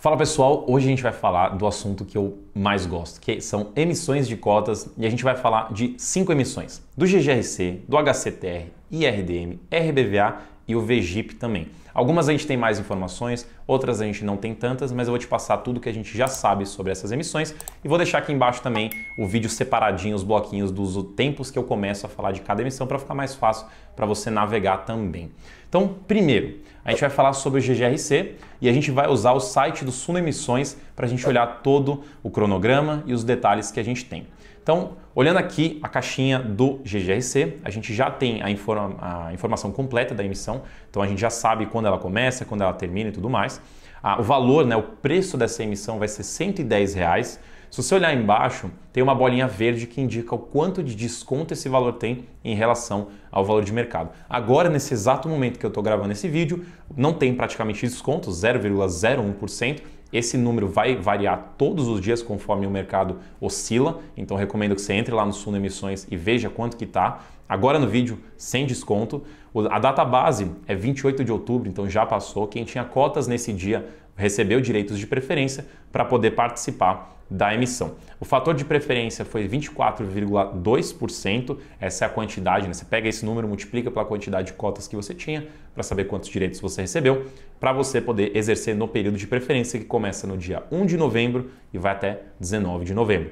Fala pessoal, hoje a gente vai falar do assunto que eu mais gosto, que são emissões de cotas, e a gente vai falar de cinco emissões: do GGRC, do HCTR, IRDM, RBVA e o VGIP também. Algumas a gente tem mais informações, outras a gente não tem tantas, mas eu vou te passar tudo que a gente já sabe sobre essas emissões e vou deixar aqui embaixo também o vídeo separadinho, os bloquinhos dos tempos que eu começo a falar de cada emissão para ficar mais fácil para você navegar também. Então, primeiro, a gente vai falar sobre o GGRC e a gente vai usar o site do Suno Emissões para a gente olhar todo o cronograma e os detalhes que a gente tem. Então, olhando aqui a caixinha do GGRC, a gente já tem a, informa a informação completa da emissão, então a gente já sabe quando ela começa, quando ela termina e tudo mais. Ah, o valor, né, o preço dessa emissão vai ser R$ reais. Se você olhar embaixo, tem uma bolinha verde que indica o quanto de desconto esse valor tem em relação ao valor de mercado. Agora, nesse exato momento que eu estou gravando esse vídeo, não tem praticamente desconto, 0,01%. Esse número vai variar todos os dias conforme o mercado oscila, então recomendo que você entre lá no Suno Emissões e veja quanto que está. Agora no vídeo, sem desconto. A data base é 28 de outubro, então já passou. Quem tinha cotas nesse dia recebeu direitos de preferência para poder participar da emissão. O fator de preferência foi 24,2%, essa é a quantidade, né? você pega esse número, multiplica pela quantidade de cotas que você tinha para saber quantos direitos você recebeu, para você poder exercer no período de preferência que começa no dia 1 de novembro e vai até 19 de novembro.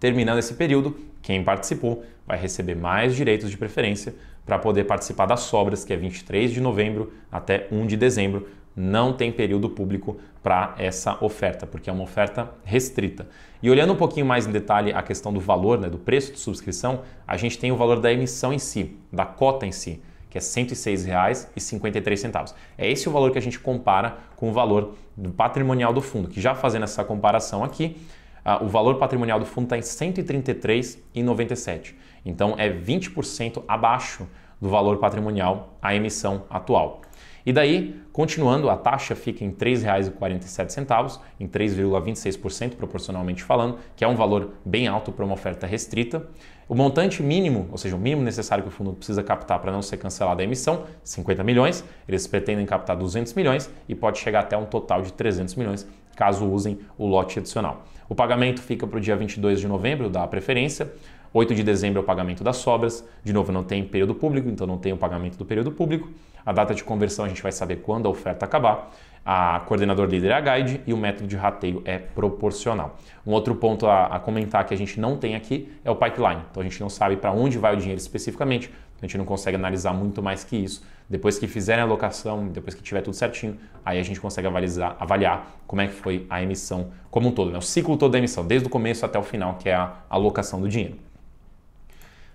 Terminando esse período, quem participou vai receber mais direitos de preferência para poder participar das sobras, que é 23 de novembro até 1 de dezembro, não tem período público para essa oferta, porque é uma oferta restrita. E olhando um pouquinho mais em detalhe a questão do valor, né, do preço de subscrição, a gente tem o valor da emissão em si, da cota em si, que é R$ 106,53. É esse o valor que a gente compara com o valor patrimonial do fundo, que já fazendo essa comparação aqui, ah, o valor patrimonial do fundo está em 133,97. Então é 20% abaixo do valor patrimonial a emissão atual. E daí, continuando, a taxa fica em R$ 3,47, em 3,26% proporcionalmente falando, que é um valor bem alto para uma oferta restrita. O montante mínimo, ou seja, o mínimo necessário que o fundo precisa captar para não ser cancelada a emissão, 50 milhões. Eles pretendem captar 200 milhões e pode chegar até um total de 300 milhões caso usem o lote adicional. O pagamento fica para o dia 22 de novembro da preferência. 8 de dezembro é o pagamento das sobras. De novo, não tem período público, então não tem o pagamento do período público. A data de conversão a gente vai saber quando a oferta acabar. A coordenador líder é a guide e o método de rateio é proporcional. Um outro ponto a, a comentar que a gente não tem aqui é o pipeline. Então a gente não sabe para onde vai o dinheiro especificamente, então a gente não consegue analisar muito mais que isso. Depois que fizerem a alocação, depois que tiver tudo certinho, aí a gente consegue avalizar, avaliar como é que foi a emissão como um todo, né? o ciclo todo da emissão, desde o começo até o final, que é a alocação do dinheiro.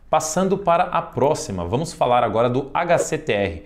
Passando para a próxima, vamos falar agora do HCTR,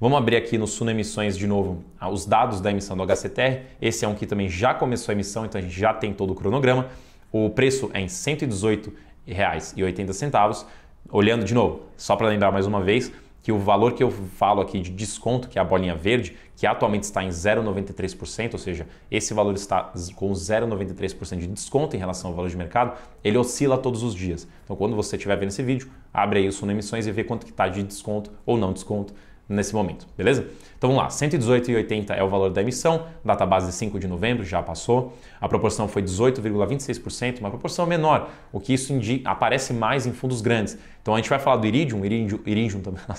Vamos abrir aqui no Suno Emissões de novo ah, os dados da emissão do HCTR. Esse é um que também já começou a emissão, então a gente já tem todo o cronograma. O preço é em R$ 118,80. Olhando de novo, só para lembrar mais uma vez, que o valor que eu falo aqui de desconto, que é a bolinha verde, que atualmente está em 0,93%, ou seja, esse valor está com 0,93% de desconto em relação ao valor de mercado, ele oscila todos os dias. Então, quando você estiver vendo esse vídeo, abre aí o Suno Emissões e vê quanto que está de desconto ou não desconto nesse momento, beleza? Então vamos lá, 118,80 é o valor da emissão, data base de 5 de novembro, já passou. A proporção foi 18,26%, uma proporção menor, o que isso indica, aparece mais em fundos grandes. Então a gente vai falar do Iridium, Iridium, Iridium também,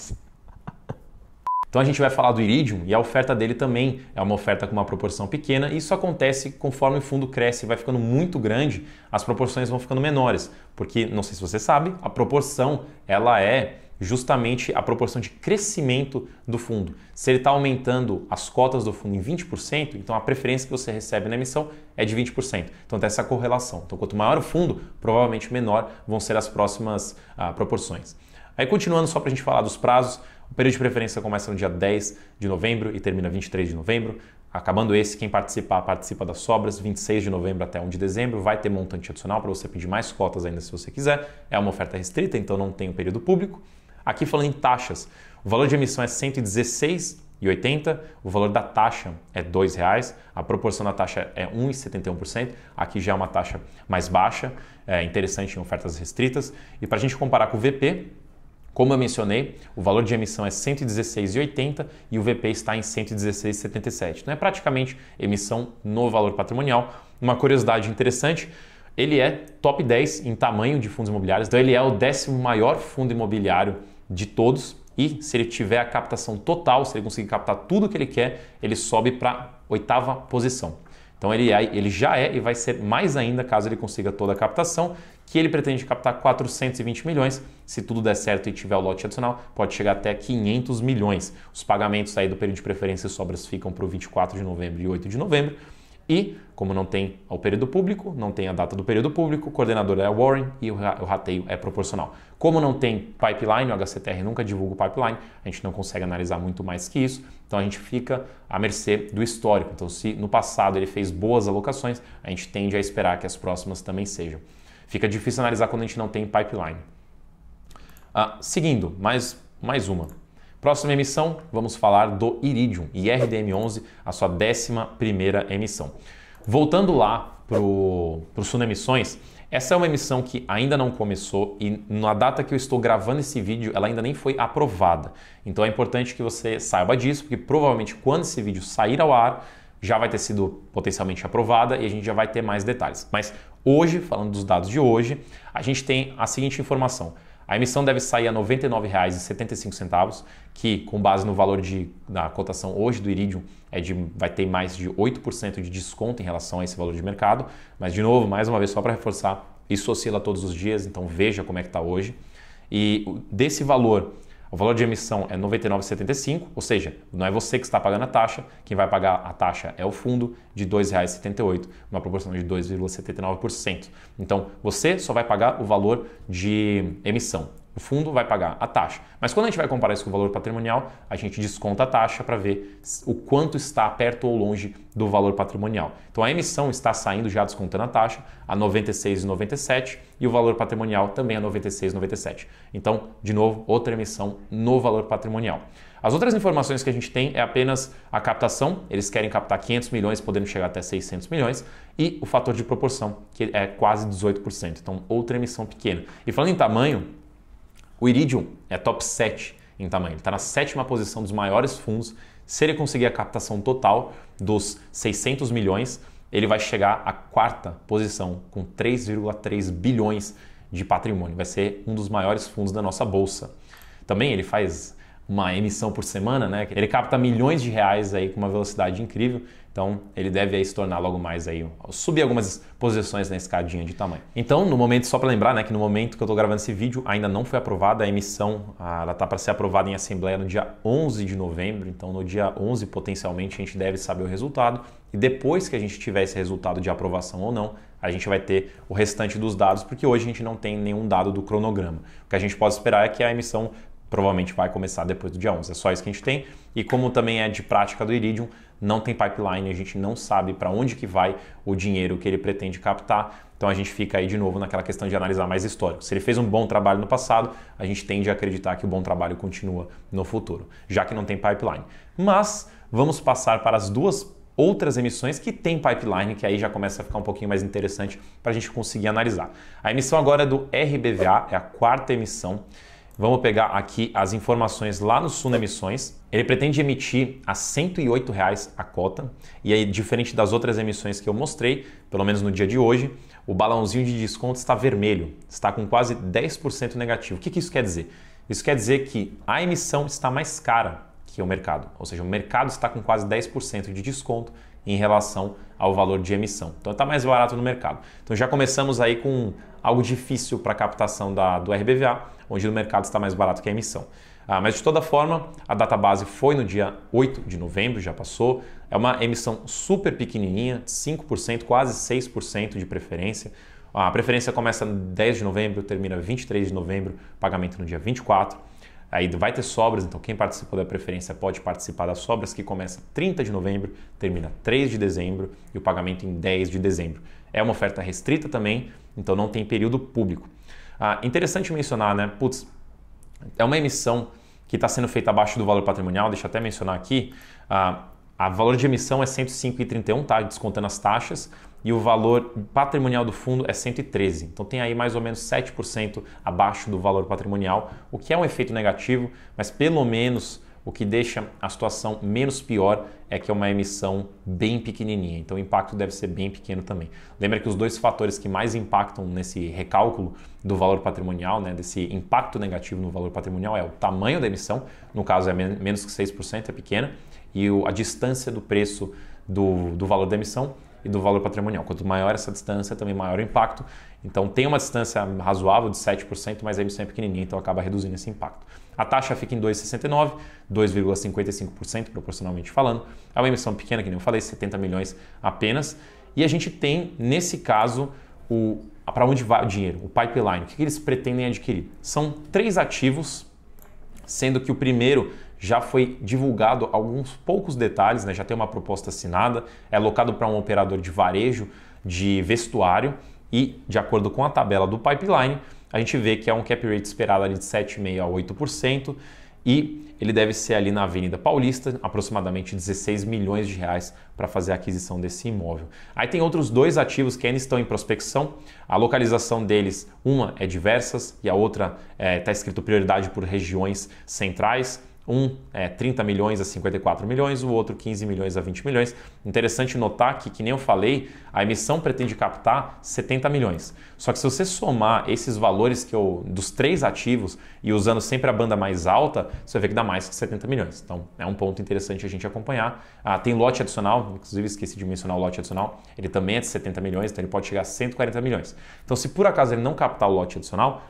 Então a gente vai falar do Iridium e a oferta dele também é uma oferta com uma proporção pequena e isso acontece conforme o fundo cresce e vai ficando muito grande, as proporções vão ficando menores, porque não sei se você sabe, a proporção ela é justamente a proporção de crescimento do fundo. Se ele está aumentando as cotas do fundo em 20%, então a preferência que você recebe na emissão é de 20%. Então tem essa correlação. Então quanto maior o fundo, provavelmente menor vão ser as próximas ah, proporções. Aí continuando só para a gente falar dos prazos, o período de preferência começa no dia 10 de novembro e termina 23 de novembro. Acabando esse, quem participar, participa das sobras, 26 de novembro até 1 de dezembro. Vai ter montante adicional para você pedir mais cotas ainda se você quiser. É uma oferta restrita, então não tem o um período público. Aqui falando em taxas, o valor de emissão é 116,80, o valor da taxa é R$ 2,00, a proporção da taxa é 1,71%, aqui já é uma taxa mais baixa, é interessante em ofertas restritas. E para a gente comparar com o VP, como eu mencionei, o valor de emissão é 116,80 e o VP está em 116,77. Não então é praticamente emissão no valor patrimonial. Uma curiosidade interessante, ele é top 10 em tamanho de fundos imobiliários, então ele é o décimo maior fundo imobiliário de todos. E se ele tiver a captação total, se ele conseguir captar tudo que ele quer, ele sobe para oitava posição. Então ele, é, ele já é e vai ser mais ainda caso ele consiga toda a captação, que ele pretende captar 420 milhões. Se tudo der certo e tiver o lote adicional, pode chegar até 500 milhões. Os pagamentos aí do período de preferência e sobras ficam para o 24 de novembro e 8 de novembro. E, como não tem ao período público, não tem a data do período público, o coordenador é Warren e o rateio é proporcional. Como não tem pipeline, o HCTR nunca divulga o pipeline, a gente não consegue analisar muito mais que isso, então a gente fica à mercê do histórico. Então, se no passado ele fez boas alocações, a gente tende a esperar que as próximas também sejam. Fica difícil analisar quando a gente não tem pipeline. Ah, seguindo, mais, mais uma. Próxima emissão, vamos falar do Iridium, IRDM11, a sua 11 emissão. Voltando lá para o Emissões essa é uma emissão que ainda não começou e na data que eu estou gravando esse vídeo, ela ainda nem foi aprovada. Então é importante que você saiba disso, porque provavelmente quando esse vídeo sair ao ar, já vai ter sido potencialmente aprovada e a gente já vai ter mais detalhes. Mas hoje, falando dos dados de hoje, a gente tem a seguinte informação. A emissão deve sair a R$ 99,75, que com base no valor de na cotação hoje do Iridium é de vai ter mais de 8% de desconto em relação a esse valor de mercado, mas de novo, mais uma vez só para reforçar, isso oscila todos os dias, então veja como é que está hoje. E desse valor, o valor de emissão é 99,75, ou seja, não é você que está pagando a taxa, quem vai pagar a taxa é o fundo de R$ 2,78, numa proporção de 2,79%. Então, você só vai pagar o valor de emissão. O fundo vai pagar a taxa. Mas quando a gente vai comparar isso com o valor patrimonial, a gente desconta a taxa para ver o quanto está perto ou longe do valor patrimonial. Então a emissão está saindo já descontando a taxa a 96,97 e o valor patrimonial também a 96,97. Então, de novo, outra emissão no valor patrimonial. As outras informações que a gente tem é apenas a captação, eles querem captar 500 milhões, podendo chegar até 600 milhões, e o fator de proporção, que é quase 18%. Então, outra emissão pequena. E falando em tamanho, o Iridium é top 7 em tamanho, está na sétima posição dos maiores fundos. Se ele conseguir a captação total dos 600 milhões, ele vai chegar à quarta posição com 3,3 bilhões de patrimônio. Vai ser um dos maiores fundos da nossa bolsa. Também ele faz uma emissão por semana, né? Ele capta milhões de reais aí com uma velocidade incrível. Então ele deve aí se tornar logo mais aí, subir algumas posições na escadinha de tamanho. Então, no momento, só para lembrar, né, que no momento que eu estou gravando esse vídeo, ainda não foi aprovada a emissão, ela está para ser aprovada em assembleia no dia 11 de novembro, então no dia 11 potencialmente a gente deve saber o resultado e depois que a gente tiver esse resultado de aprovação ou não, a gente vai ter o restante dos dados, porque hoje a gente não tem nenhum dado do cronograma. O que a gente pode esperar é que a emissão provavelmente vai começar depois do dia 11. É só isso que a gente tem. E como também é de prática do Iridium, não tem pipeline, a gente não sabe para onde que vai o dinheiro que ele pretende captar. Então a gente fica aí de novo naquela questão de analisar mais histórico. Se ele fez um bom trabalho no passado, a gente tende a acreditar que o bom trabalho continua no futuro, já que não tem pipeline. Mas vamos passar para as duas outras emissões que tem pipeline, que aí já começa a ficar um pouquinho mais interessante para a gente conseguir analisar. A emissão agora é do RBVA, é a quarta emissão. Vamos pegar aqui as informações lá no Suno Emissões. Ele pretende emitir a R$ 108 reais a cota. E aí, diferente das outras emissões que eu mostrei, pelo menos no dia de hoje, o balãozinho de desconto está vermelho, está com quase 10% negativo. O que, que isso quer dizer? Isso quer dizer que a emissão está mais cara que o mercado, ou seja, o mercado está com quase 10% de desconto em relação ao valor de emissão. Então está mais barato no mercado. Então já começamos aí com algo difícil para a captação da, do RBVA, onde no mercado está mais barato que a emissão. Ah, mas de toda forma, a data base foi no dia 8 de novembro, já passou. É uma emissão super pequenininha, 5%, quase 6% de preferência. Ah, a preferência começa no 10 de novembro, termina 23 de novembro, pagamento no dia 24. Aí vai ter sobras, então quem participou da preferência pode participar das sobras que começa 30 de novembro, termina 3 de dezembro e o pagamento em 10 de dezembro. É uma oferta restrita também, então não tem período público. Ah, interessante mencionar, né? Putz, é uma emissão que está sendo feita abaixo do valor patrimonial, deixa eu até mencionar aqui. Ah, a valor de emissão é 105,31, tá? Descontando as taxas e o valor patrimonial do fundo é 113. Então tem aí mais ou menos 7% abaixo do valor patrimonial, o que é um efeito negativo, mas pelo menos o que deixa a situação menos pior é que é uma emissão bem pequenininha, então o impacto deve ser bem pequeno também. Lembra que os dois fatores que mais impactam nesse recálculo do valor patrimonial, né, desse impacto negativo no valor patrimonial, é o tamanho da emissão, no caso é menos que 6%, é pequena, e a distância do preço do, do valor da emissão e do valor patrimonial. Quanto maior essa distância, também maior o impacto. Então tem uma distância razoável de 7%, mas a emissão é pequenininha, então acaba reduzindo esse impacto. A taxa fica em 2,69, 2,55% proporcionalmente falando. É uma emissão pequena, que nem eu falei, 70 milhões apenas. E a gente tem, nesse caso, para onde vai o dinheiro, o pipeline, o que, que eles pretendem adquirir. São três ativos, sendo que o primeiro já foi divulgado alguns poucos detalhes, né? já tem uma proposta assinada, é alocado para um operador de varejo de vestuário e, de acordo com a tabela do pipeline, a gente vê que é um cap rate esperado ali de 7,5% a 8% e ele deve ser ali na Avenida Paulista, aproximadamente 16 milhões de reais para fazer a aquisição desse imóvel. Aí tem outros dois ativos que ainda estão em prospecção. A localização deles, uma é diversas e a outra está eh, é, escrito prioridade por regiões centrais. Um é 30 milhões a 54 milhões, o outro 15 milhões a 20 milhões. Interessante notar que, que nem eu falei, a emissão pretende captar 70 milhões. Só que se você somar esses valores que eu, dos três ativos e usando sempre a banda mais alta, você vê que dá mais que 70 milhões. Então é um ponto interessante a gente acompanhar. Ah, tem lote adicional, inclusive esqueci de mencionar o lote adicional, ele também é de 70 milhões, então ele pode chegar a 140 milhões. Então se por acaso ele não captar o lote adicional,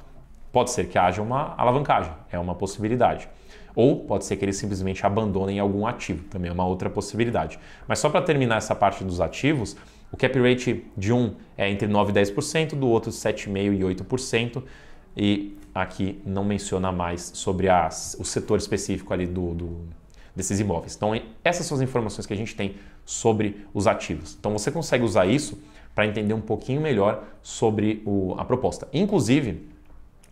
Pode ser que haja uma alavancagem, é uma possibilidade. Ou pode ser que eles simplesmente abandonem algum ativo, também é uma outra possibilidade. Mas só para terminar essa parte dos ativos, o cap rate de um é entre 9% e 10%, do outro 7,5% e 8%. E aqui não menciona mais sobre as, o setor específico ali do, do, desses imóveis. Então, essas são as informações que a gente tem sobre os ativos. Então, você consegue usar isso para entender um pouquinho melhor sobre o, a proposta. Inclusive,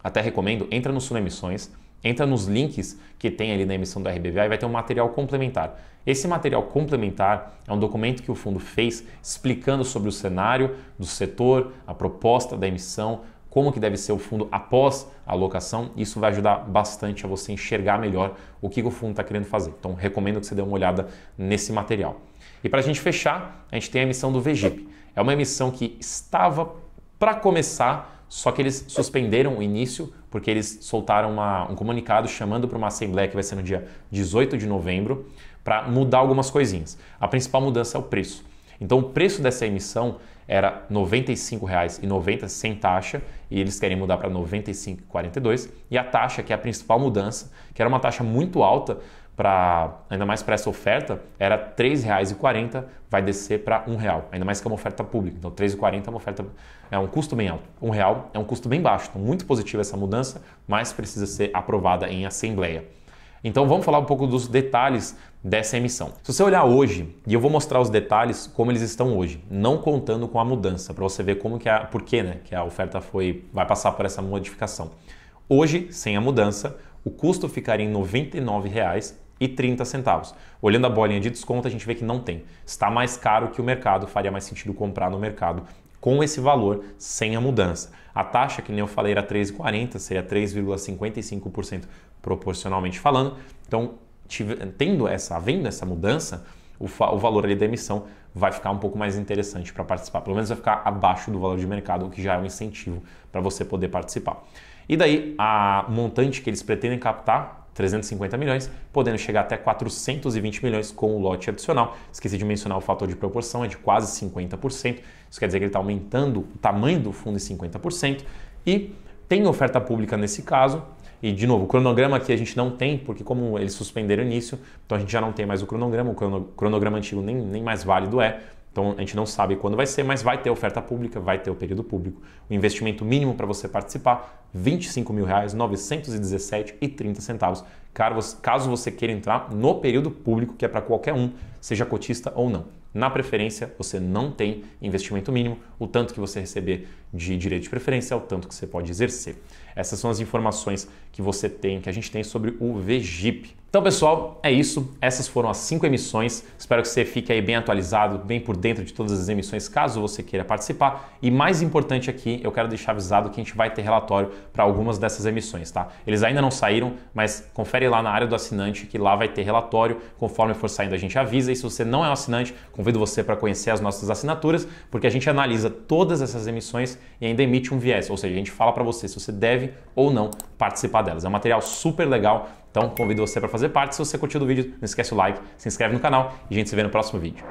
até recomendo, entra no Suno Emissões, entra nos links que tem ali na emissão do RBVA e vai ter um material complementar. Esse material complementar é um documento que o fundo fez explicando sobre o cenário do setor, a proposta da emissão, como que deve ser o fundo após a alocação. Isso vai ajudar bastante a você enxergar melhor o que o fundo está querendo fazer. Então, recomendo que você dê uma olhada nesse material. E para a gente fechar, a gente tem a emissão do VGIP. É uma emissão que estava para começar, só que eles suspenderam o início porque eles soltaram uma, um comunicado chamando para uma assembleia que vai ser no dia 18 de novembro para mudar algumas coisinhas. A principal mudança é o preço. Então o preço dessa emissão era R$ 95,90 sem taxa e eles querem mudar para R$ 95,42 e a taxa que é a principal mudança, que era uma taxa muito alta, para ainda mais para essa oferta era R$ 3,40, vai descer para R$ 1,00, ainda mais que é uma oferta pública. Então, R$ 3,40 é uma oferta é um custo bem alto. R$ 1,00 é um custo bem baixo. Então, muito positiva essa mudança, mas precisa ser aprovada em assembleia. Então, vamos falar um pouco dos detalhes dessa emissão. Se você olhar hoje, e eu vou mostrar os detalhes como eles estão hoje, não contando com a mudança, para você ver como que a por quê, né, que a oferta foi vai passar por essa modificação. Hoje, sem a mudança, o custo ficaria em R$ 99,00 e 30 centavos. Olhando a bolinha de desconto, a gente vê que não tem. Está mais caro que o mercado, faria mais sentido comprar no mercado com esse valor sem a mudança. A taxa, que nem eu falei, era 3,40, seria 3,55% proporcionalmente falando. Então, tendo essa, havendo essa mudança, o, o valor ali da emissão vai ficar um pouco mais interessante para participar. Pelo menos vai ficar abaixo do valor de mercado, o que já é um incentivo para você poder participar. E daí, a montante que eles pretendem captar 350 milhões, podendo chegar até 420 milhões com o lote adicional. Esqueci de mencionar o fator de proporção, é de quase 50%. Isso quer dizer que ele está aumentando o tamanho do fundo em 50%. E tem oferta pública nesse caso. E, de novo, o cronograma aqui a gente não tem, porque como eles suspenderam o início, então a gente já não tem mais o cronograma, o cronograma antigo nem, nem mais válido é. Então a gente não sabe quando vai ser, mas vai ter oferta pública, vai ter o período público. O investimento mínimo para você participar, R$ 25.917,30. Caso você queira entrar no período público, que é para qualquer um, seja cotista ou não. Na preferência, você não tem investimento mínimo, o tanto que você receber de direito de preferência é o tanto que você pode exercer. Essas são as informações que você tem, que a gente tem sobre o VGIP. Então, pessoal, é isso. Essas foram as cinco emissões. Espero que você fique aí bem atualizado, bem por dentro de todas as emissões, caso você queira participar. E mais importante aqui, eu quero deixar avisado que a gente vai ter relatório para algumas dessas emissões, tá? Eles ainda não saíram, mas confere lá na área do assinante que lá vai ter relatório. Conforme for saindo, a gente avisa. E se você não é um assinante, convido você para conhecer as nossas assinaturas, porque a gente analisa todas essas emissões e ainda emite um viés, ou seja, a gente fala para você se você deve deve ou não participar delas. É um material super legal, então convido você para fazer parte. Se você curtiu o vídeo, não esquece o like, se inscreve no canal e a gente se vê no próximo vídeo.